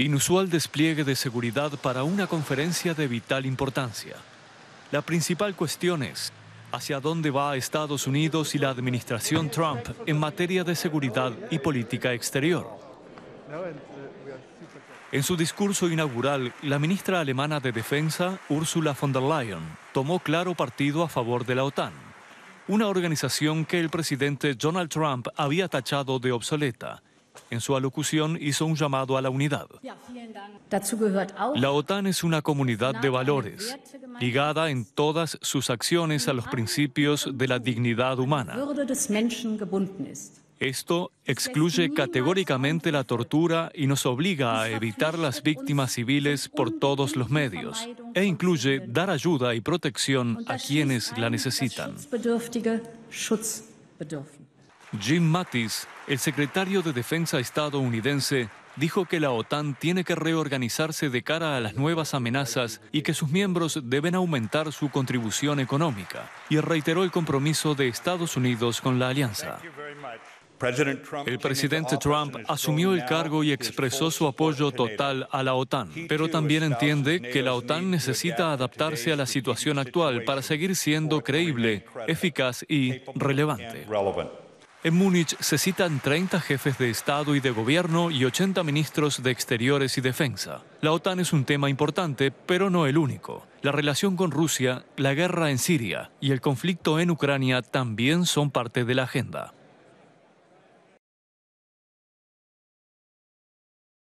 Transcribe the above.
Inusual despliegue de seguridad para una conferencia de vital importancia. La principal cuestión es hacia dónde va Estados Unidos y la administración Trump en materia de seguridad y política exterior. En su discurso inaugural, la ministra alemana de Defensa, Ursula von der Leyen, tomó claro partido a favor de la OTAN, una organización que el presidente Donald Trump había tachado de obsoleta en su alocución hizo un llamado a la unidad. La OTAN es una comunidad de valores, ligada en todas sus acciones a los principios de la dignidad humana. Esto excluye categóricamente la tortura y nos obliga a evitar las víctimas civiles por todos los medios e incluye dar ayuda y protección a quienes la necesitan. Jim Mattis el secretario de Defensa estadounidense dijo que la OTAN tiene que reorganizarse de cara a las nuevas amenazas y que sus miembros deben aumentar su contribución económica, y reiteró el compromiso de Estados Unidos con la alianza. El presidente Trump asumió el cargo y expresó su apoyo total a la OTAN, pero también entiende que la OTAN necesita adaptarse a la situación actual para seguir siendo creíble, eficaz y relevante. En Múnich se citan 30 jefes de Estado y de Gobierno y 80 ministros de Exteriores y Defensa. La OTAN es un tema importante, pero no el único. La relación con Rusia, la guerra en Siria y el conflicto en Ucrania también son parte de la agenda.